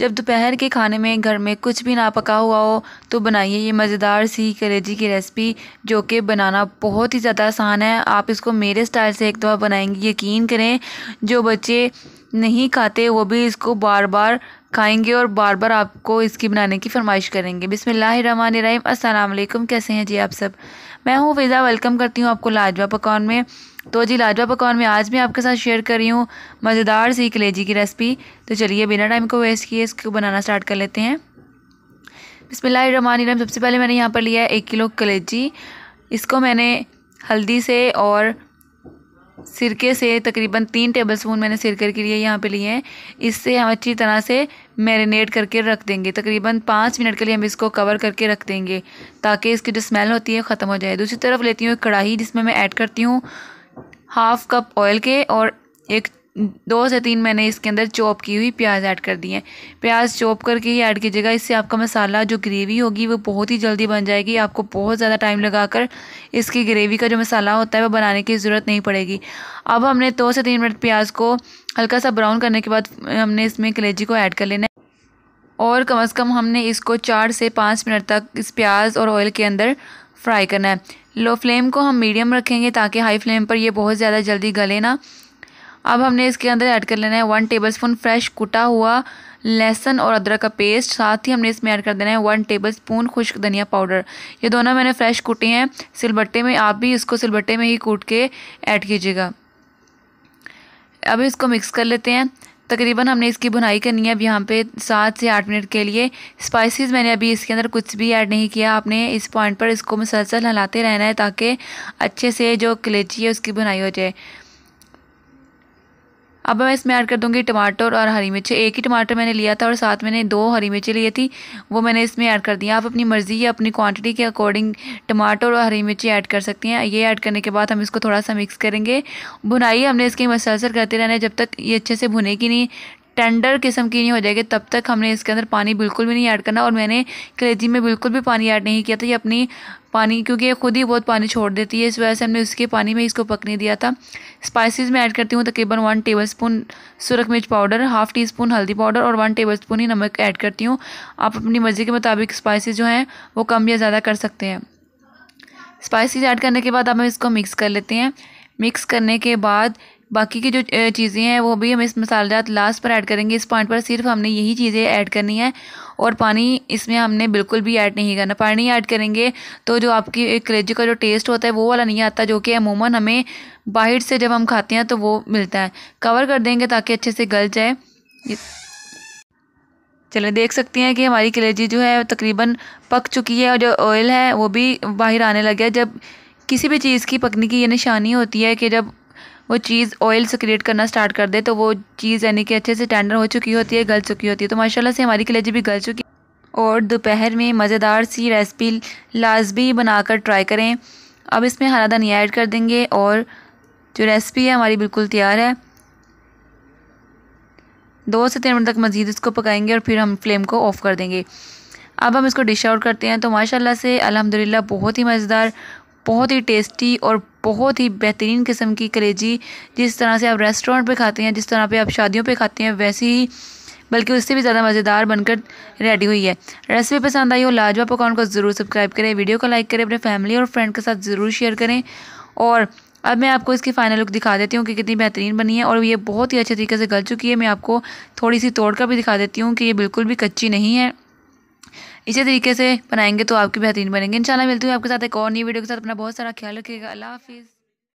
जब दोपहर के खाने में घर में कुछ भी ना पका हुआ हो तो बनाइए ये मज़ेदार सी कलेजी की रेसिपी जो कि बनाना बहुत ही ज़्यादा आसान है आप इसको मेरे स्टाइल से एक दफ़ा बनाएंगे यकीन करें जो बच्चे नहीं खाते वो भी इसको बार बार खाएंगे और बार बार आपको इसकी बनाने की फरमाइश करेंगे बिसमीम अस्सलाम कैसे हैं जी आप सब मैं हूँ फ़िज़ा वेलकम करती हूँ आपको लाजवा पकवान में तो जी लाजवा पकवान में आज मैं आपके साथ शेयर कर रही हूँ मज़ेदार सी कलेजी की रेसिपी तो चलिए बिना टाइम को वेस्ट किए इसको बनाना स्टार्ट कर लेते हैं बिसमीम सबसे पहले मैंने यहाँ पर लिया है एक किलो कलेजी इसको मैंने हल्दी से और सिरके से तकरीबन तीन टेबल स्पून मैंने सिरके के लिए यहाँ पे लिए हैं इससे हम अच्छी तरह से मैरिनेट करके रख देंगे तकरीबन पाँच मिनट के लिए हम इसको कवर करके रख देंगे ताकि इसकी जो स्मेल होती है ख़त्म हो जाए दूसरी तरफ लेती हूँ एक कढ़ाई जिसमें मैं ऐड करती हूँ हाफ कप ऑयल के और एक दो से तीन मैंने इसके अंदर चॉप की हुई प्याज ऐड कर दी है प्याज चॉप करके ही ऐड कीजिएगा इससे आपका मसाला जो ग्रेवी होगी वो बहुत ही जल्दी बन जाएगी आपको बहुत ज़्यादा टाइम लगाकर इसकी ग्रेवी का जो मसाला होता है वो बनाने की ज़रूरत नहीं पड़ेगी अब हमने दो से तीन मिनट प्याज को हल्का सा ब्राउन करने के बाद हमने इसमें कलेजी को ऐड कर लेना है और कम अज़ कम हमने इसको चार से पाँच मिनट तक इस प्याज और ऑयल के अंदर फ्राई करना है लो फ्लेम को हम मीडियम रखेंगे ताकि हाई फ्लेम पर ये बहुत ज़्यादा जल्दी गले ना अब हमने इसके अंदर ऐड कर लेना है वन टेबलस्पून फ्रेश कुटा हुआ लहसुन और अदरक का पेस्ट साथ ही हमने इसमें ऐड कर देना है वन टेबल स्पून खुश्क धनिया पाउडर ये दोनों मैंने फ्रेश कूटे हैं सिलबट्टे में आप भी इसको सिलबट्टे में ही कूट के ऐड कीजिएगा अब इसको मिक्स कर लेते हैं तकरीबन हमने इसकी बुनाई करनी है अब यहाँ पे सात से आठ मिनट के लिए स्पाइसेस मैंने अभी इसके अंदर कुछ भी ऐड नहीं किया आपने इस पॉइंट पर इसको मुसलसल हिलाते रहना है ताकि अच्छे से जो कलेची है उसकी बुनाई हो जाए अब मैं इसमें ऐड कर दूँगी टमाटर और हरी मिर्च एक ही टमाटर मैंने लिया था और साथ मैंने दो हरी मिर्चें लिए थी वो मैंने इसमें ऐड कर दिया आप अपनी मर्ज़ी या अपनी क्वांटिटी के अकॉर्डिंग टमाटर और हरी मिर्ची ऐड कर सकती हैं ये ऐड करने के बाद हम इसको थोड़ा सा मिक्स करेंगे भुनाई हमने इसकी मसलसल करते रहना जब तक ये अच्छे से भुनेगी नहीं टेंडर किस्म की नहीं हो जाएगी तब तक हमने इसके अंदर पानी बिल्कुल भी नहीं ऐड करना और मैंने कलेजी में बिल्कुल भी पानी ऐड नहीं किया था ये अपनी पानी क्योंकि ये खुद ही बहुत पानी छोड़ देती है इस वजह से हमने उसके पानी में इसको पकने दिया था स्पाइसेस में ऐड करती हूँ तकरीबन वन टेबल स्पून सुरख मिर्च पाउडर हाफ़ टी स्पून हल्दी पाउडर और वन टेबल स्पून ही नमक ऐड करती हूँ आप अपनी मर्ज़ी के मुताबिक स्पाइसेस जो हैं वो कम या ज़्यादा कर सकते हैं स्पाइसीज़ ऐड करने के बाद अब हम इसको मिक्स कर लेते हैं मिक्स करने के बाद बाकी की जो चीज़ें हैं वो भी हम इस मसालेदार लास्ट पर ऐड करेंगे इस पॉइंट पर सिर्फ हमने यही चीज़ें ऐड करनी है और पानी इसमें हमने बिल्कुल भी ऐड नहीं करना पानी ऐड करेंगे तो जो आपकी कलेजी का जो टेस्ट होता है वो वाला नहीं आता जो कि अमूमन हमें बाहर से जब हम खाते हैं तो वो मिलता है कवर कर देंगे ताकि अच्छे से गल जाए चलें देख सकती हैं कि हमारी कलेजी जो है तकरीबन पक चुकी है और जो ऑयल है वो भी बाहर आने लगे जब किसी भी चीज़ की पकने की ये निशानी होती है कि जब वो चीज़ ऑयल से क्रिएट करना स्टार्ट कर दे तो वो चीज़ यानी कि अच्छे से टेंडर हो चुकी होती है गल चुकी होती है तो माशाल्लाह से हमारी कलेजी भी गल चुकी और दोपहर में मज़ेदार सी रेसिपी लाजमी बनाकर ट्राई करें अब इसमें हरा धनिया ऐड कर देंगे और जो रेसिपी है हमारी बिल्कुल तैयार है दो से तीन मिनट तक मज़ीद इसको पकाएंगे और फिर हम फ्लेम को ऑफ़ कर देंगे अब हम इसको डिश आउट करते हैं तो माशाल्लाह से अल्हम्दुलिल्लाह बहुत ही मज़ेदार बहुत ही टेस्टी और बहुत ही बेहतरीन किस्म की कलेजी जिस तरह से आप रेस्टोरेंट पे खाते हैं जिस तरह पे आप शादियों पे खाते हैं वैसे ही बल्कि उससे भी ज़्यादा मज़ेदार बनकर रेडी हुई है रेसिपी पसंद आई हो लाजवा पकवान को ज़रूर सब्सक्राइब करें वीडियो को लाइक करें अपने फैमिली और फ्रेंड के साथ ज़रूर शेयर करें और अब मैं आपको इसकी फ़ाइनल लुक दिखा देती हूँ कि कितनी बेहतरीन बनी है और ये बहुत ही अच्छे तरीके से गल चुकी है मैं आपको थोड़ी सी तोड़ कर भी दिखा देती हूँ कि ये बिल्कुल भी कच्ची नहीं है इसी तरीके से बनाएंगे तो आपकी बेहतरीन बनेंगे इंशाल्लाह मिलती हूँ आपके साथ एक और नई वीडियो के साथ अपना बहुत सारा ख्याल रखिएगा अल्लाह हाफिज़